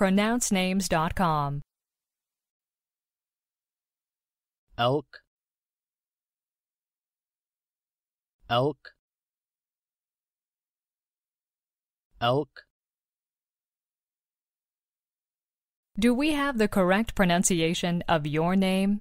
pronouncenames.com. Elk, elk, elk. Do we have the correct pronunciation of your name?